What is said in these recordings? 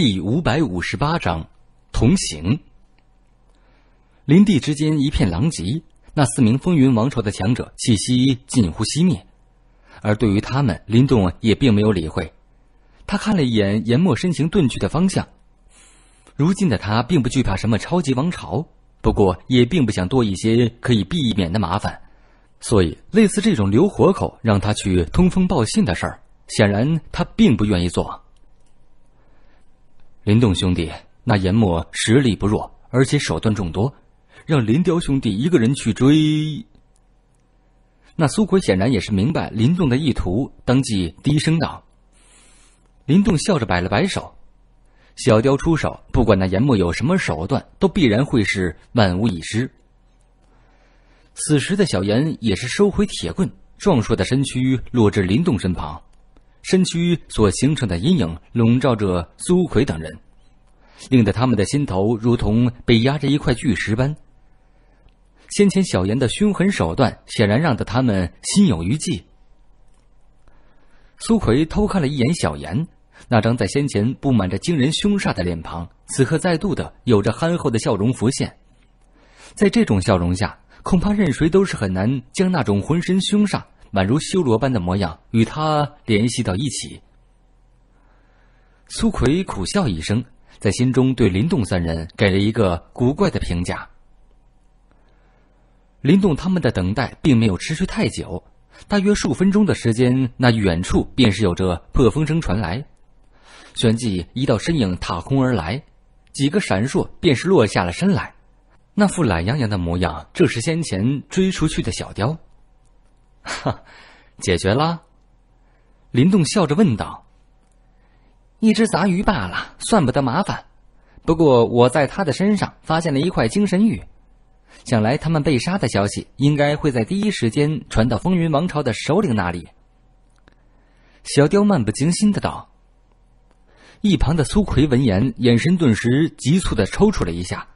第五百五十八章，同行。林地之间一片狼藉，那四名风云王朝的强者气息近乎熄灭。而对于他们，林动也并没有理会。他看了一眼颜末身形遁去的方向。如今的他并不惧怕什么超级王朝，不过也并不想多一些可以避免的麻烦。所以，类似这种留活口让他去通风报信的事儿，显然他并不愿意做。林动兄弟，那颜墨实力不弱，而且手段众多，让林雕兄弟一个人去追。那苏奎显然也是明白林动的意图，当即低声道。林动笑着摆了摆手，小雕出手，不管那颜墨有什么手段，都必然会是万无一失。此时的小严也是收回铁棍，壮硕的身躯落至林动身旁。身躯所形成的阴影笼罩着苏奎等人，令得他们的心头如同被压着一块巨石般。先前小严的凶狠手段显然让得他们心有余悸。苏奎偷看了一眼小严，那张在先前布满着惊人凶煞的脸庞，此刻再度的有着憨厚的笑容浮现。在这种笑容下，恐怕任谁都是很难将那种浑身凶煞。宛如修罗般的模样与他联系到一起，苏奎苦笑一声，在心中对林动三人给了一个古怪的评价。林动他们的等待并没有持续太久，大约数分钟的时间，那远处便是有着破风声传来，旋即一道身影踏空而来，几个闪烁便是落下了身来，那副懒洋洋的模样，正是先前追出去的小雕。哈，解决了。林动笑着问道：“一只杂鱼罢了，算不得麻烦。不过我在他的身上发现了一块精神玉，想来他们被杀的消息应该会在第一时间传到风云王朝的首领那里。”小雕漫不经心的道。一旁的苏奎闻言，眼神顿时急促的抽搐了一下，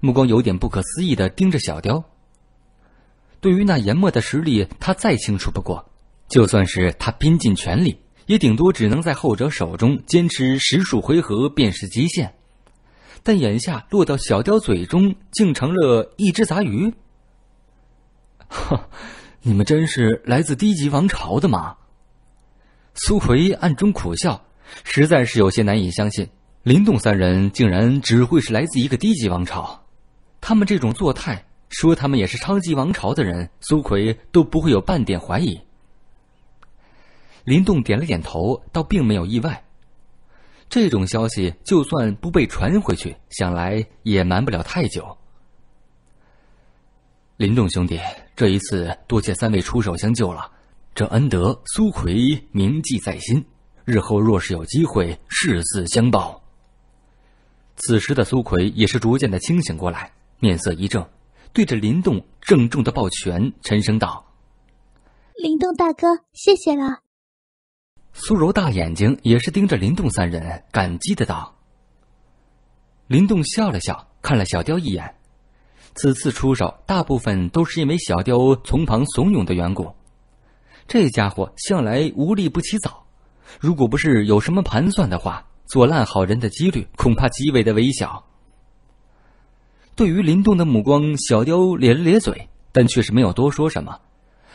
目光有点不可思议的盯着小雕。对于那研磨的实力，他再清楚不过。就算是他拼尽全力，也顶多只能在后者手中坚持十数回合，便是极限。但眼下落到小雕嘴中，竟成了一只杂鱼。哼，你们真是来自低级王朝的吗？苏奎暗中苦笑，实在是有些难以相信，林动三人竟然只会是来自一个低级王朝，他们这种作态。说他们也是昌吉王朝的人，苏奎都不会有半点怀疑。林动点了点头，倒并没有意外。这种消息就算不被传回去，想来也瞒不了太久。林动兄弟，这一次多谢三位出手相救了，这恩德苏奎铭记在心，日后若是有机会，誓死相报。此时的苏奎也是逐渐的清醒过来，面色一正。对着林动郑重的抱拳，沉声道：“林动大哥，谢谢了。”苏柔大眼睛也是盯着林动三人，感激的道。林动笑了笑，看了小雕一眼，此次出手大部分都是因为小雕从旁怂恿的缘故。这家伙向来无利不起早，如果不是有什么盘算的话，做烂好人的几率恐怕极为的微小。对于林动的目光，小雕咧了咧嘴，但却是没有多说什么。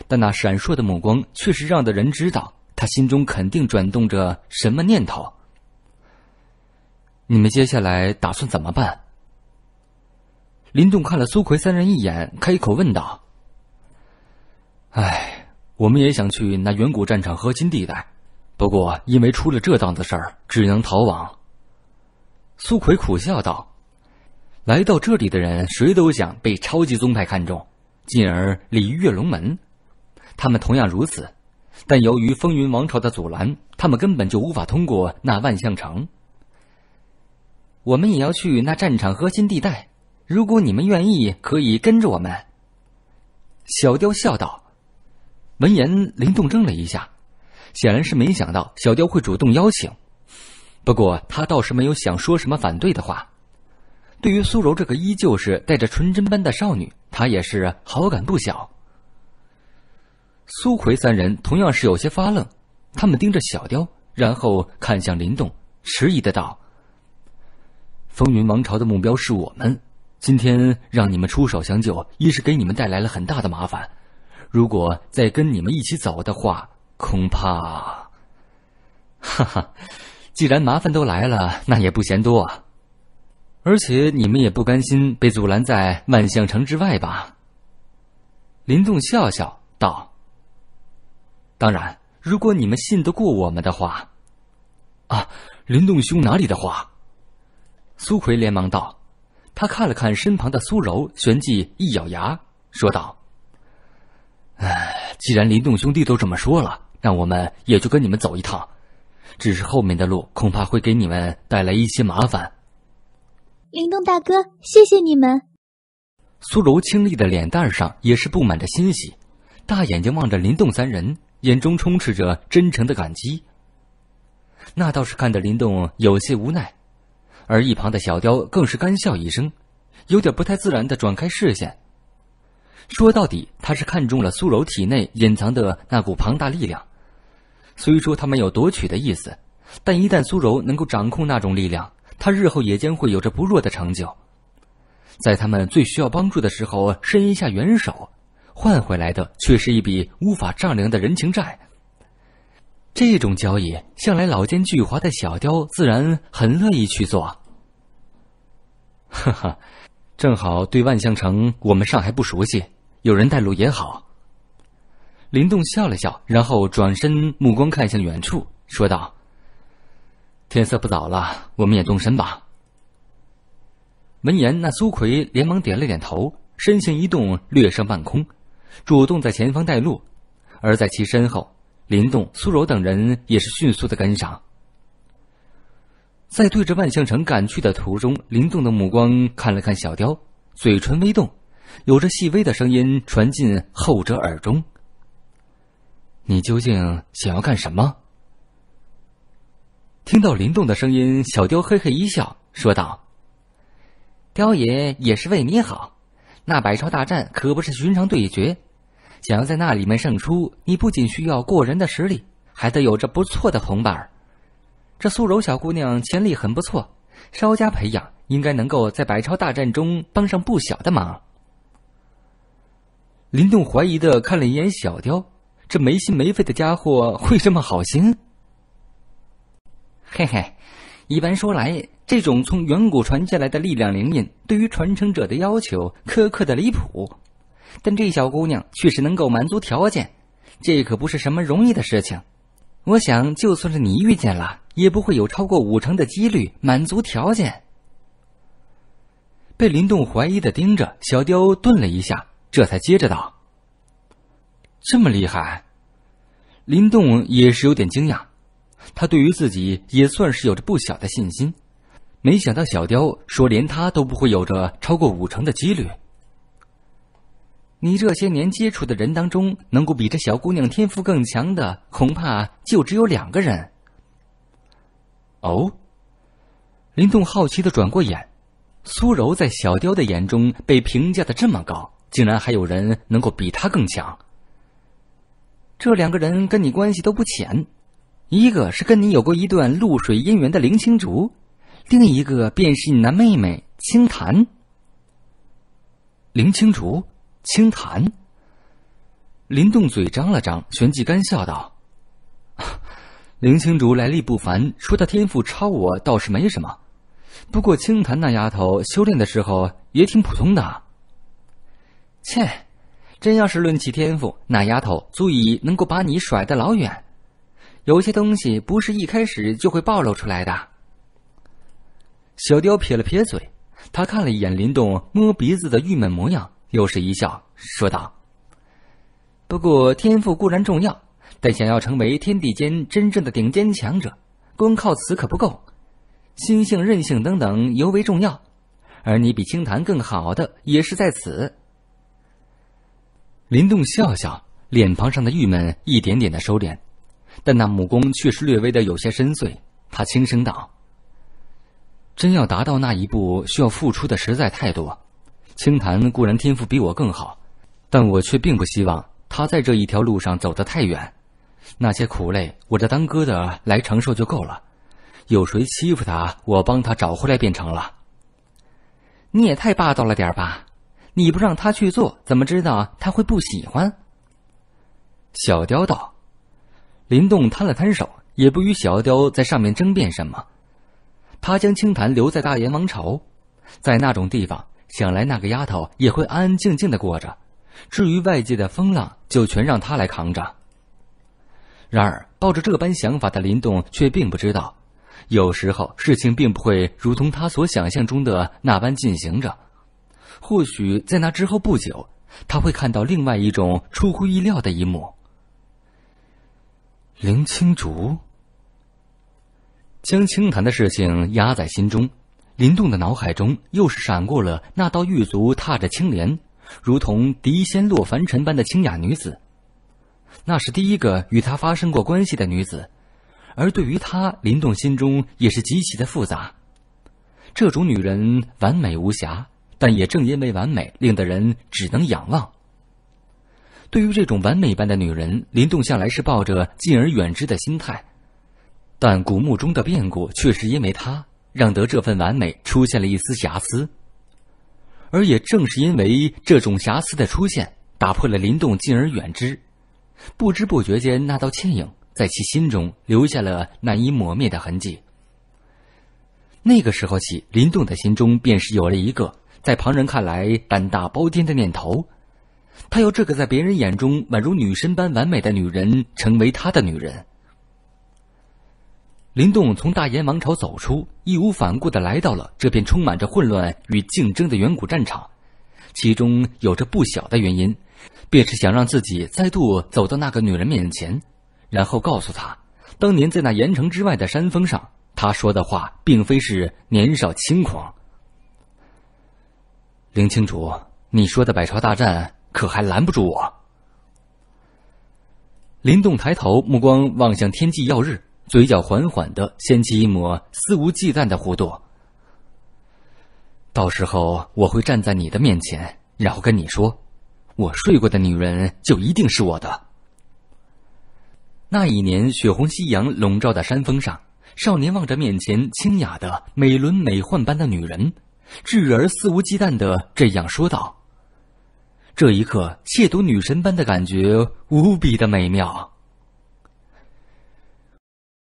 但那闪烁的目光，确实让的人知道他心中肯定转动着什么念头。你们接下来打算怎么办？林动看了苏奎三人一眼，开口问道：“哎，我们也想去那远古战场核心地带，不过因为出了这档子事儿，只能逃亡。”苏奎苦笑道。来到这里的人，谁都想被超级宗派看中，进而鲤鱼跃龙门。他们同样如此，但由于风云王朝的阻拦，他们根本就无法通过那万象城。我们也要去那战场核心地带，如果你们愿意，可以跟着我们。”小雕笑道。闻言，林动怔了一下，显然是没想到小雕会主动邀请。不过他倒是没有想说什么反对的话。对于苏柔这个依旧是带着纯真般的少女，他也是好感不小。苏奎三人同样是有些发愣，他们盯着小雕，然后看向林动，迟疑的道：“风云王朝的目标是我们，今天让你们出手相救，一是给你们带来了很大的麻烦，如果再跟你们一起走的话，恐怕……哈哈，既然麻烦都来了，那也不嫌多。”啊。”而且你们也不甘心被阻拦在万象城之外吧？林动笑笑道：“当然，如果你们信得过我们的话。”啊，林动兄哪里的话？苏奎连忙道：“他看了看身旁的苏柔，旋即一咬牙说道：‘哎，既然林动兄弟都这么说了，那我们也就跟你们走一趟。只是后面的路恐怕会给你们带来一些麻烦。’”林动大哥，谢谢你们。苏柔清丽的脸蛋上也是布满着欣喜，大眼睛望着林动三人，眼中充斥着真诚的感激。那倒是看得林动有些无奈，而一旁的小雕更是干笑一声，有点不太自然的转开视线。说到底，他是看中了苏柔体内隐藏的那股庞大力量，虽说他没有夺取的意思，但一旦苏柔能够掌控那种力量。他日后也将会有着不弱的成就，在他们最需要帮助的时候伸一下援手，换回来的却是一笔无法丈量的人情债。这种交易向来老奸巨猾的小雕自然很乐意去做。哈哈，正好对万象城我们尚还不熟悉，有人带路也好。林动笑了笑，然后转身，目光看向远处，说道。天色不早了，我们也动身吧。闻言，那苏奎连忙点了点头，身形一动，掠上半空，主动在前方带路。而在其身后，林动、苏柔等人也是迅速的跟上。在对着万象城赶去的途中，林动的目光看了看小雕，嘴唇微动，有着细微的声音传进后者耳中：“你究竟想要干什么？”听到林动的声音，小雕嘿嘿一笑，说道：“雕爷也是为你好，那百超大战可不是寻常对决，想要在那里面胜出，你不仅需要过人的实力，还得有着不错的同伴儿。这苏柔小姑娘潜力很不错，稍加培养，应该能够在百超大战中帮上不小的忙。”林动怀疑的看了一眼小雕，这没心没肺的家伙会这么好心？嘿嘿，一般说来，这种从远古传下来的力量灵印，对于传承者的要求苛刻的离谱。但这小姑娘确实能够满足条件，这可不是什么容易的事情。我想，就算是你遇见了，也不会有超过五成的几率满足条件。被林动怀疑的盯着，小雕顿了一下，这才接着道：“这么厉害？”林动也是有点惊讶。他对于自己也算是有着不小的信心，没想到小雕说连他都不会有着超过五成的几率。你这些年接触的人当中，能够比这小姑娘天赋更强的，恐怕就只有两个人。哦，林动好奇的转过眼，苏柔在小雕的眼中被评价的这么高，竟然还有人能够比她更强。这两个人跟你关系都不浅。一个是跟你有过一段露水姻缘的林青竹，另一个便是你那妹妹青檀。林青竹，青檀。林动嘴张了张，旋即干笑道：“ 林青竹来历不凡，说他天赋超我倒是没什么。不过青檀那丫头修炼的时候也挺普通的。切，真要是论起天赋，那丫头足以能够把你甩得老远。”有些东西不是一开始就会暴露出来的。小雕撇了撇嘴，他看了一眼林动摸鼻子的郁闷模样，又是一笑，说道：“不过天赋固然重要，但想要成为天地间真正的顶尖强者，光靠此可不够，心性、韧性等等尤为重要。而你比清潭更好的，也是在此。”林动笑笑，脸庞上的郁闷一点点的收敛。但那目光确实略微的有些深邃。他轻声道：“真要达到那一步，需要付出的实在太多。清谈固然天赋比我更好，但我却并不希望他在这一条路上走得太远。那些苦累，我这当哥的来承受就够了。有谁欺负他，我帮他找回来便成了。”你也太霸道了点吧？你不让他去做，怎么知道他会不喜欢？小雕道。林动摊了摊手，也不与小雕在上面争辩什么。他将青檀留在大燕王朝，在那种地方，想来那个丫头也会安安静静的过着。至于外界的风浪，就全让他来扛着。然而，抱着这般想法的林动却并不知道，有时候事情并不会如同他所想象中的那般进行着。或许在那之后不久，他会看到另外一种出乎意料的一幕。林青竹将清谈的事情压在心中，林动的脑海中又是闪过了那道玉足踏着青莲，如同谪仙落凡尘般的清雅女子。那是第一个与他发生过关系的女子，而对于她，林动心中也是极其的复杂。这种女人完美无瑕，但也正因为完美，令的人只能仰望。对于这种完美般的女人，林动向来是抱着敬而远之的心态。但古墓中的变故却是因为她，让得这份完美出现了一丝瑕疵。而也正是因为这种瑕疵的出现，打破了林动敬而远之。不知不觉间，那道倩影在其心中留下了难以磨灭的痕迹。那个时候起，林动的心中便是有了一个在旁人看来胆大包天的念头。他要这个在别人眼中宛如女神般完美的女人成为他的女人。林动从大燕王朝走出，义无反顾的来到了这片充满着混乱与竞争的远古战场，其中有着不小的原因，便是想让自己再度走到那个女人面前，然后告诉她，当年在那盐城之外的山峰上，他说的话并非是年少轻狂。林青竹，你说的百朝大战。可还拦不住我？林动抬头，目光望向天际，耀日，嘴角缓缓的掀起一抹肆无忌惮的弧度。到时候我会站在你的面前，然后跟你说：“我睡过的女人就一定是我的。”那一年，血红夕阳笼罩在山峰上，少年望着面前清雅的美轮美奂般的女人，炙而肆无忌惮的这样说道。这一刻，亵渎女神般的感觉，无比的美妙。